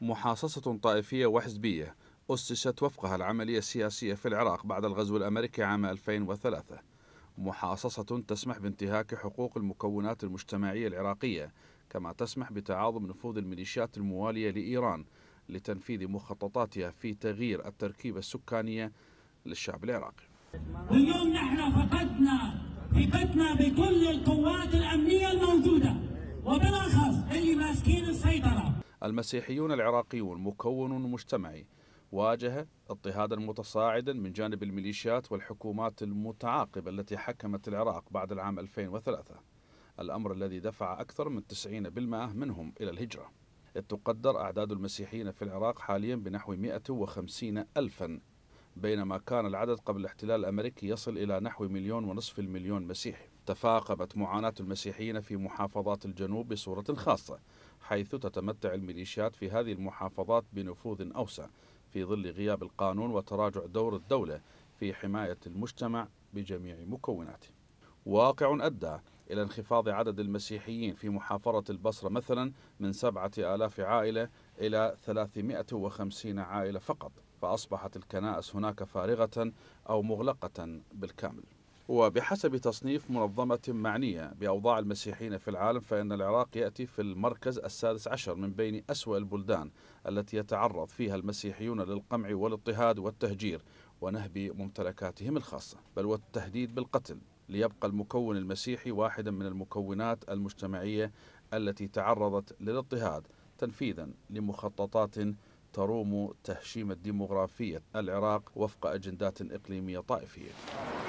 محاصصة طائفية وحزبية أسست وفقها العملية السياسية في العراق بعد الغزو الأمريكي عام 2003 محاصصة تسمح بانتهاك حقوق المكونات المجتمعية العراقية كما تسمح بتعاظم نفوذ الميليشيات الموالية لإيران لتنفيذ مخططاتها في تغيير التركيبة السكانية للشعب العراقي اليوم نحن فقدنا ثقتنا بكل القوات الأمنية الموجودة وبلا المسيحيون العراقيون مكون مجتمعي واجه اضطهادا متصاعدا من جانب الميليشيات والحكومات المتعاقبة التي حكمت العراق بعد العام 2003 الأمر الذي دفع أكثر من 90% منهم إلى الهجرة تقدر أعداد المسيحيين في العراق حاليا بنحو 150 ألفا بينما كان العدد قبل الاحتلال الأمريكي يصل إلى نحو مليون ونصف المليون مسيحي تفاقمت معاناة المسيحيين في محافظات الجنوب بصورة خاصة حيث تتمتع الميليشيات في هذه المحافظات بنفوذ أوسع في ظل غياب القانون وتراجع دور الدولة في حماية المجتمع بجميع مكوناته واقع أدى إلى انخفاض عدد المسيحيين في محافظة البصرة مثلا من سبعة آلاف عائلة إلى 350 عائلة فقط فأصبحت الكنائس هناك فارغة أو مغلقة بالكامل وبحسب تصنيف منظمة معنية بأوضاع المسيحيين في العالم فإن العراق يأتي في المركز السادس عشر من بين أسوأ البلدان التي يتعرض فيها المسيحيون للقمع والاضطهاد والتهجير ونهب ممتلكاتهم الخاصة بل والتهديد بالقتل ليبقى المكون المسيحي واحدا من المكونات المجتمعية التي تعرضت للاضطهاد تنفيذا لمخططات تروم تهشيم الديموغرافية العراق وفق أجندات إقليمية طائفية